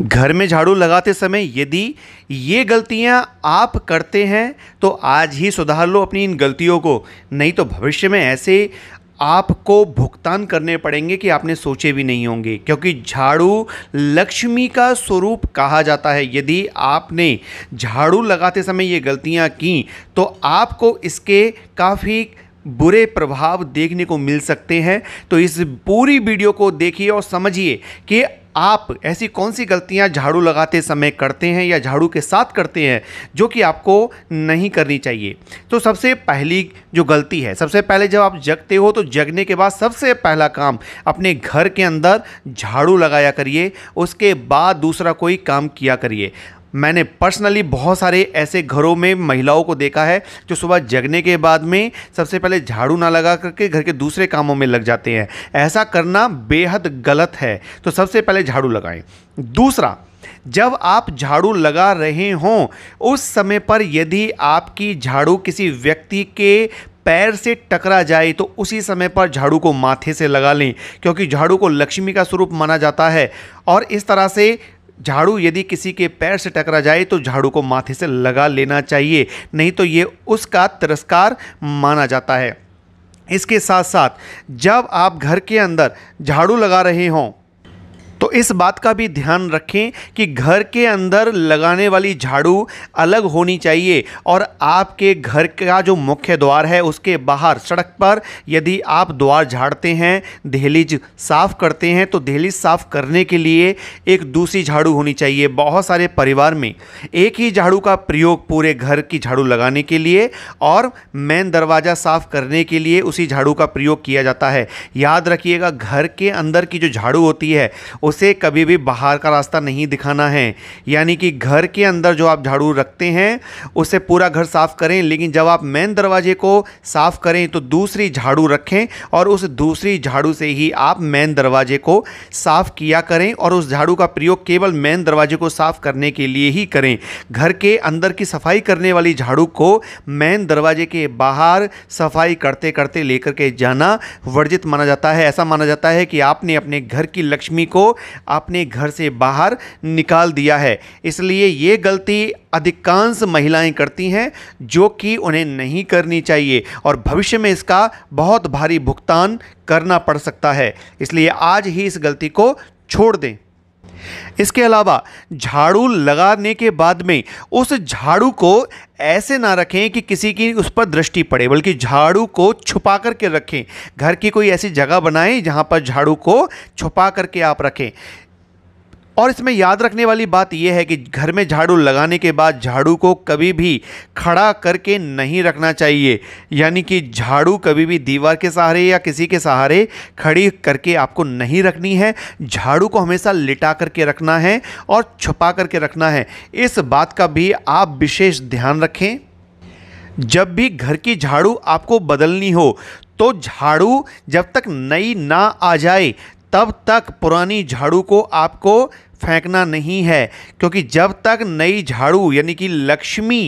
घर में झाड़ू लगाते समय यदि ये गलतियाँ आप करते हैं तो आज ही सुधार लो अपनी इन गलतियों को नहीं तो भविष्य में ऐसे आपको भुगतान करने पड़ेंगे कि आपने सोचे भी नहीं होंगे क्योंकि झाड़ू लक्ष्मी का स्वरूप कहा जाता है यदि आपने झाड़ू लगाते समय ये गलतियाँ की तो आपको इसके काफ़ी बुरे प्रभाव देखने को मिल सकते हैं तो इस पूरी वीडियो को देखिए और समझिए कि आप ऐसी कौन सी गलतियां झाड़ू लगाते समय करते हैं या झाड़ू के साथ करते हैं जो कि आपको नहीं करनी चाहिए तो सबसे पहली जो गलती है सबसे पहले जब आप जगते हो तो जगने के बाद सबसे पहला काम अपने घर के अंदर झाड़ू लगाया करिए उसके बाद दूसरा कोई काम किया करिए मैंने पर्सनली बहुत सारे ऐसे घरों में महिलाओं को देखा है जो सुबह जगने के बाद में सबसे पहले झाड़ू ना लगा करके घर के दूसरे कामों में लग जाते हैं ऐसा करना बेहद गलत है तो सबसे पहले झाड़ू लगाएं दूसरा जब आप झाड़ू लगा रहे हों उस समय पर यदि आपकी झाड़ू किसी व्यक्ति के पैर से टकरा जाए तो उसी समय पर झाड़ू को माथे से लगा लें क्योंकि झाड़ू को लक्ष्मी का स्वरूप माना जाता है और इस तरह से झाड़ू यदि किसी के पैर से टकरा जाए तो झाड़ू को माथे से लगा लेना चाहिए नहीं तो ये उसका तिरस्कार माना जाता है इसके साथ साथ जब आप घर के अंदर झाड़ू लगा रहे हों तो इस बात का भी ध्यान रखें कि घर के अंदर लगाने वाली झाड़ू अलग होनी चाहिए और आपके घर का जो मुख्य द्वार है उसके बाहर सड़क पर यदि आप द्वार झाड़ते हैं दहलीज साफ़ करते हैं तो दहलीज साफ़ करने के लिए एक दूसरी झाड़ू होनी चाहिए बहुत सारे परिवार में एक ही झाड़ू का प्रयोग पूरे घर की झाड़ू लगाने के लिए और मेन दरवाज़ा साफ़ करने के लिए उसी झाड़ू का प्रयोग किया जाता है याद रखिएगा घर के अंदर की जो झाड़ू होती है उसे कभी भी बाहर का रास्ता नहीं दिखाना है यानी कि घर के अंदर जो आप झाड़ू रखते हैं उसे पूरा घर साफ़ करें लेकिन जब आप मेन दरवाजे को साफ़ करें तो दूसरी झाड़ू रखें और उस दूसरी झाड़ू से ही आप मेन दरवाजे को साफ़ किया करें और उस झाड़ू का प्रयोग केवल मेन दरवाजे को साफ़ करने के लिए ही करें घर के अंदर की सफाई करने वाली झाड़ू को मेन दरवाजे के बाहर सफाई करते करते लेकर के जाना वर्जित माना जाता है ऐसा माना जाता है कि आपने अपने घर की लक्ष्मी को अपने घर से बाहर निकाल दिया है इसलिए ये गलती अधिकांश महिलाएं करती हैं जो कि उन्हें नहीं करनी चाहिए और भविष्य में इसका बहुत भारी भुगतान करना पड़ सकता है इसलिए आज ही इस गलती को छोड़ दें इसके अलावा झाड़ू लगाने के बाद में उस झाड़ू को ऐसे ना रखें कि किसी की उस पर दृष्टि पड़े बल्कि झाड़ू को छुपा करके रखें घर की कोई ऐसी जगह बनाएं जहाँ पर झाड़ू को छुपा करके आप रखें और इसमें याद रखने वाली बात यह है कि घर में झाड़ू लगाने के बाद झाड़ू को कभी भी खड़ा करके नहीं रखना चाहिए यानी कि झाड़ू कभी भी दीवार के सहारे या किसी के सहारे खड़ी करके आपको नहीं रखनी है झाड़ू को हमेशा लिटा करके रखना है और छुपा करके रखना है इस बात का भी आप विशेष ध्यान रखें जब भी घर की झाड़ू आपको बदलनी हो तो झाड़ू जब तक नई ना आ जाए तब तक पुरानी झाड़ू को आपको फेंकना नहीं है क्योंकि जब तक नई झाड़ू यानी कि लक्ष्मी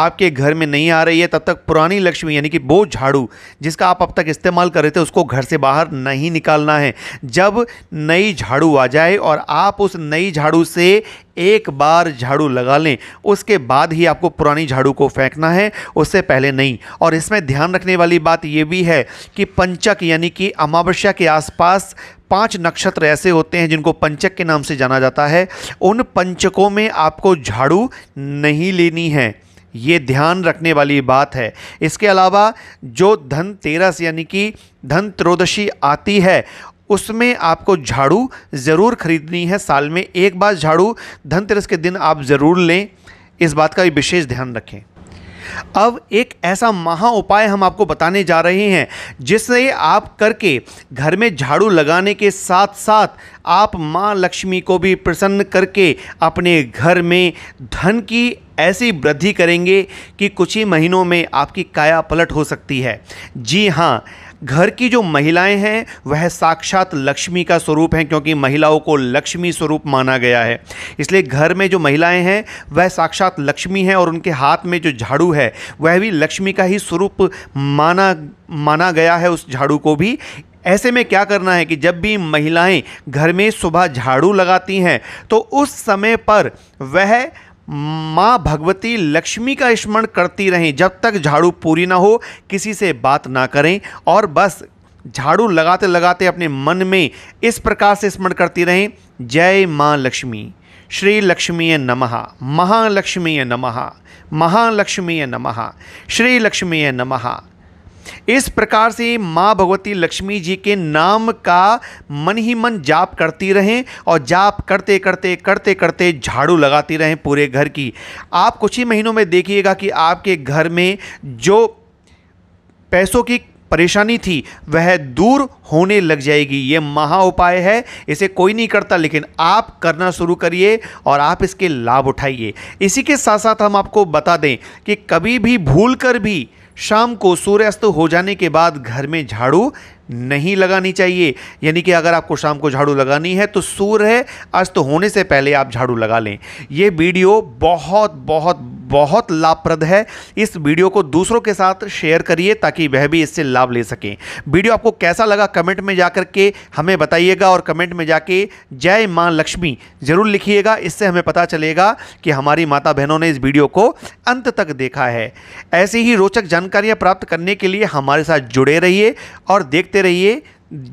आपके घर में नहीं आ रही है तब तक पुरानी लक्ष्मी यानी कि वो झाड़ू जिसका आप अब तक इस्तेमाल कर रहे थे उसको घर से बाहर नहीं निकालना है जब नई झाड़ू आ जाए और आप उस नई झाड़ू से एक बार झाड़ू लगा लें उसके बाद ही आपको पुरानी झाड़ू को फेंकना है उससे पहले नहीं और इसमें ध्यान रखने वाली बात यह भी है कि पंचक यानी कि अमावस्या के आसपास पांच नक्षत्र ऐसे होते हैं जिनको पंचक के नाम से जाना जाता जाता है उन पंचकों में आपको झाड़ू नहीं लेनी है ये ध्यान रखने वाली बात है इसके अलावा जो धन तेरस यानी कि धन त्रोदशी आती है उसमें आपको झाड़ू ज़रूर खरीदनी है साल में एक बार झाड़ू धनतेरस के दिन आप ज़रूर लें इस बात का भी विशेष ध्यान रखें अब एक ऐसा महा उपाय हम आपको बताने जा रहे हैं जिससे आप करके घर में झाड़ू लगाने के साथ साथ आप माँ लक्ष्मी को भी प्रसन्न करके अपने घर में धन की ऐसी वृद्धि करेंगे कि कुछ ही महीनों में आपकी काया पलट हो सकती है जी हाँ घर की जो महिलाएं हैं वह साक्षात लक्ष्मी का स्वरूप हैं क्योंकि महिलाओं को लक्ष्मी स्वरूप माना गया है इसलिए घर में जो महिलाएं हैं वह साक्षात लक्ष्मी हैं और उनके हाथ में जो झाड़ू है वह भी लक्ष्मी का ही स्वरूप माना माना गया है उस झाड़ू को भी ऐसे में क्या करना है कि जब भी महिलाएं घर में सुबह झाड़ू लगाती हैं तो उस समय पर वह माँ भगवती लक्ष्मी का स्मरण करती रहें जब तक झाड़ू पूरी ना हो किसी से बात ना करें और बस झाड़ू लगाते लगाते अपने मन में इस प्रकार से स्मरण करती रहें जय माँ लक्ष्मी श्री लक्ष्मीय नमः महालक्ष्मीय नमः महालक्ष्मीय नमः श्री लक्ष्मीय नमः इस प्रकार से माँ भगवती लक्ष्मी जी के नाम का मन ही मन जाप करती रहें और जाप करते करते करते करते झाड़ू लगाती रहें पूरे घर की आप कुछ ही महीनों में देखिएगा कि आपके घर में जो पैसों की परेशानी थी वह दूर होने लग जाएगी ये महा उपाय है इसे कोई नहीं करता लेकिन आप करना शुरू करिए और आप इसके लाभ उठाइए इसी के साथ साथ हम आपको बता दें कि कभी भी भूल कर भी शाम को सूर्यास्त हो जाने के बाद घर में झाड़ू नहीं लगानी चाहिए यानी कि अगर आपको शाम को झाड़ू लगानी है तो सूर्य अस्त होने से पहले आप झाड़ू लगा लें यह वीडियो बहुत बहुत बहुत लाभप्रद है इस वीडियो को दूसरों के साथ शेयर करिए ताकि वह भी इससे लाभ ले सकें वीडियो आपको कैसा लगा कमेंट में जाकर के हमें बताइएगा और कमेंट में जाके जय माँ लक्ष्मी ज़रूर लिखिएगा इससे हमें पता चलेगा कि हमारी माता बहनों ने इस वीडियो को अंत तक देखा है ऐसी ही रोचक जानकारियाँ प्राप्त करने के लिए हमारे साथ जुड़े रहिए और देखते रहिए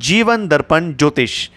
जीवन दर्पण ज्योतिष